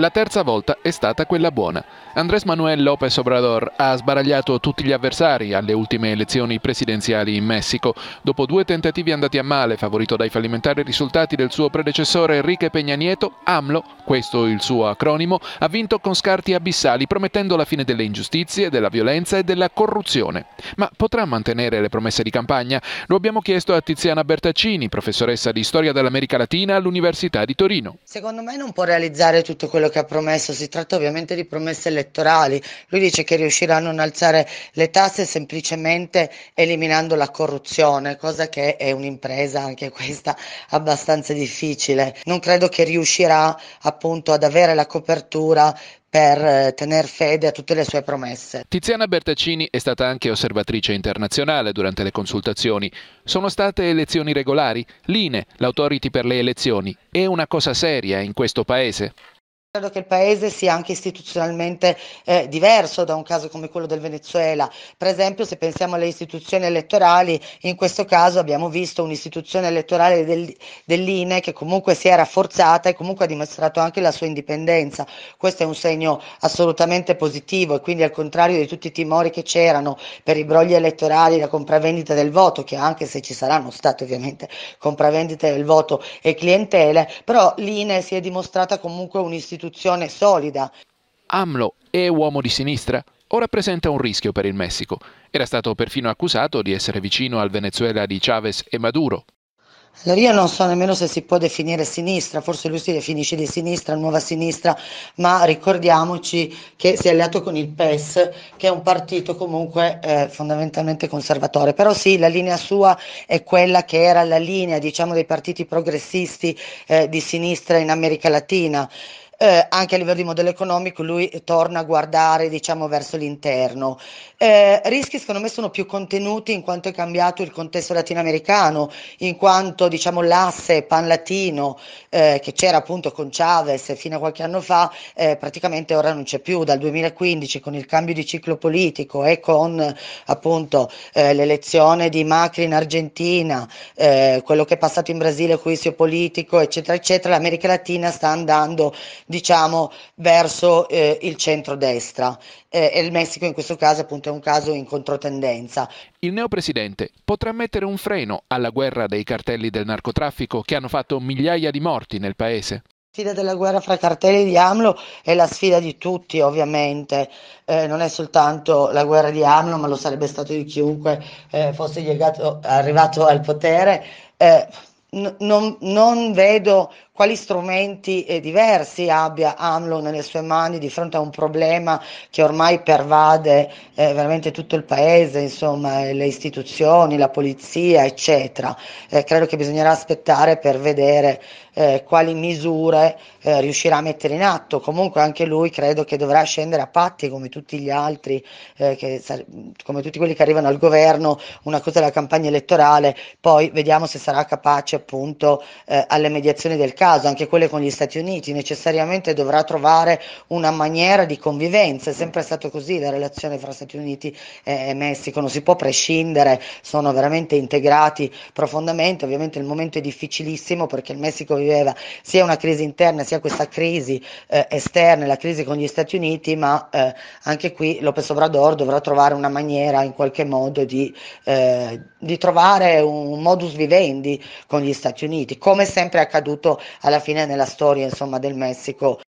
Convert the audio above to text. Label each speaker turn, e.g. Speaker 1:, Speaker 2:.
Speaker 1: La terza volta è stata quella buona. Andrés Manuel López Obrador ha sbaragliato tutti gli avversari alle ultime elezioni presidenziali in Messico, dopo due tentativi andati a male, favorito dai fallimentari risultati del suo predecessore Enrique Peña Nieto, AMLO, questo il suo acronimo, ha vinto con scarti abissali, promettendo la fine delle ingiustizie, della violenza e della corruzione. Ma potrà mantenere le promesse di campagna? Lo abbiamo chiesto a Tiziana Bertaccini, professoressa di storia dell'America Latina all'Università di Torino.
Speaker 2: Secondo me non può realizzare tutto quello quello che ha promesso, si tratta ovviamente di promesse elettorali. Lui dice che riuscirà a non alzare le tasse semplicemente eliminando la corruzione, cosa che è un'impresa anche questa abbastanza difficile. Non credo che riuscirà appunto ad avere la copertura per eh, tener fede a tutte le sue promesse.
Speaker 1: Tiziana Bertaccini è stata anche osservatrice internazionale durante le consultazioni. Sono state elezioni regolari? L'INE, l'autority per le elezioni, è una cosa seria in questo paese?
Speaker 2: Credo che il paese sia anche istituzionalmente eh, diverso da un caso come quello del Venezuela. Per esempio, se pensiamo alle istituzioni elettorali, in questo caso abbiamo visto un'istituzione elettorale del, dell'INE che comunque si è rafforzata e comunque ha dimostrato anche la sua indipendenza. Questo è un segno assolutamente positivo e quindi al contrario di tutti i timori che c'erano per i brogli elettorali, la compravendita del voto, che anche se ci saranno state ovviamente compravendite del voto e clientele, però l'INE si è dimostrata comunque un'istituzione un'istituzione solida.
Speaker 1: AMLO è uomo di sinistra o rappresenta un rischio per il Messico? Era stato perfino accusato di essere vicino al Venezuela di Chavez e Maduro.
Speaker 2: Allora io non so nemmeno se si può definire sinistra, forse lui si definisce di sinistra, nuova sinistra, ma ricordiamoci che si è alleato con il PES, che è un partito comunque eh, fondamentalmente conservatore. Però sì, la linea sua è quella che era la linea diciamo, dei partiti progressisti eh, di sinistra in America Latina eh, anche a livello di modello economico lui torna a guardare diciamo verso l'interno. Eh, rischi secondo me sono più contenuti in quanto è cambiato il contesto latinoamericano, in quanto diciamo l'asse panlatino eh, che c'era appunto con Chavez fino a qualche anno fa eh, praticamente ora non c'è più, dal 2015 con il cambio di ciclo politico e con appunto eh, l'elezione di Macri in Argentina, eh, quello che è passato in Brasile, il politico eccetera eccetera, l'America Latina sta andando diciamo verso eh, il centro-destra eh, e il Messico in questo caso appunto è un caso in controtendenza.
Speaker 1: Il neopresidente potrà mettere un freno alla guerra dei cartelli del narcotraffico che hanno fatto migliaia di morti nel paese?
Speaker 2: La sfida della guerra fra cartelli di AMLO è la sfida di tutti ovviamente, eh, non è soltanto la guerra di AMLO ma lo sarebbe stato di chiunque eh, fosse llegato, arrivato al potere. Eh, n- non, non vedo quali strumenti eh, diversi abbia AMLO nelle sue mani di fronte a un problema che ormai pervade eh, veramente tutto il paese, insomma, eh, le istituzioni, la polizia, eccetera. Eh, credo che bisognerà aspettare per vedere eh, quali misure eh, riuscirà a mettere in atto. Comunque anche lui credo che dovrà scendere a patti come tutti gli altri, che, come tutti quelli che arrivano al governo, una cosa è la campagna elettorale, poi vediamo se sarà capace appunto alle mediazioni del caso caso anche quelle con gli Stati Uniti, necessariamente dovrà trovare una maniera di convivenza, è sempre stato così la relazione fra Stati Uniti e Messico, non si può prescindere, sono veramente integrati profondamente, ovviamente il momento è difficilissimo perché il Messico viveva sia una crisi interna sia questa crisi eh, esterna, la crisi con gli Stati Uniti, ma eh, anche qui Lopez Obrador dovrà trovare una maniera in qualche modo di, eh, di trovare un modus vivendi con gli Stati Uniti, come sempre è accaduto alla fine nella storia insomma, del Messico